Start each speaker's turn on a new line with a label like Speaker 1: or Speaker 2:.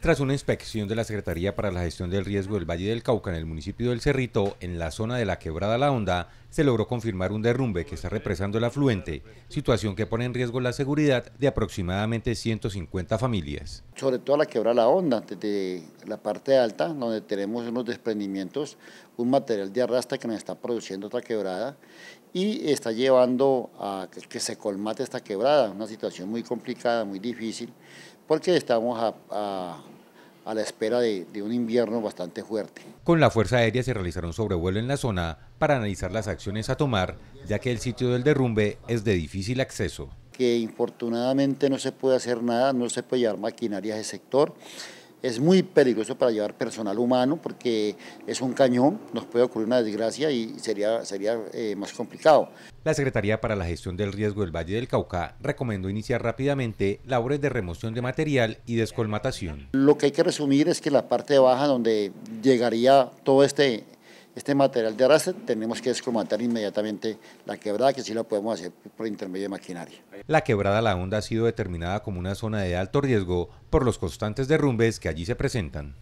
Speaker 1: Tras una inspección de la Secretaría para la Gestión del Riesgo del Valle del Cauca en el municipio del Cerrito, en la zona de la Quebrada La Honda, se logró confirmar un derrumbe que está represando el afluente, situación que pone en riesgo la seguridad de aproximadamente 150 familias.
Speaker 2: Sobre todo la Quebrada La Honda, desde la parte alta, donde tenemos unos desprendimientos, un material de arrastre que nos está produciendo otra quebrada y está llevando a que se colmate esta quebrada, una situación muy complicada, muy difícil, porque estamos a, la espera de, un invierno bastante fuerte.
Speaker 1: Con la Fuerza Aérea se realizaron sobrevuelo en la zona para analizar las acciones a tomar, ya que el sitio del derrumbe es de difícil acceso.
Speaker 2: Que infortunadamente no se puede hacer nada, no se puede llevar maquinaria de sector. Es muy peligroso para llevar personal humano porque es un cañón, nos puede ocurrir una desgracia y sería, eh, más complicado.
Speaker 1: La Secretaría para la Gestión del Riesgo del Valle del Cauca recomendó iniciar rápidamente labores de remoción de material y descolmatación.
Speaker 2: Lo que hay que resumir es que la parte baja donde llegaría todo este, este material de arrastre, tenemos que descolmatar inmediatamente la quebrada, que sí la podemos hacer por intermedio de maquinaria.
Speaker 1: La quebrada La Honda ha sido determinada como una zona de alto riesgo por los constantes derrumbes que allí se presentan.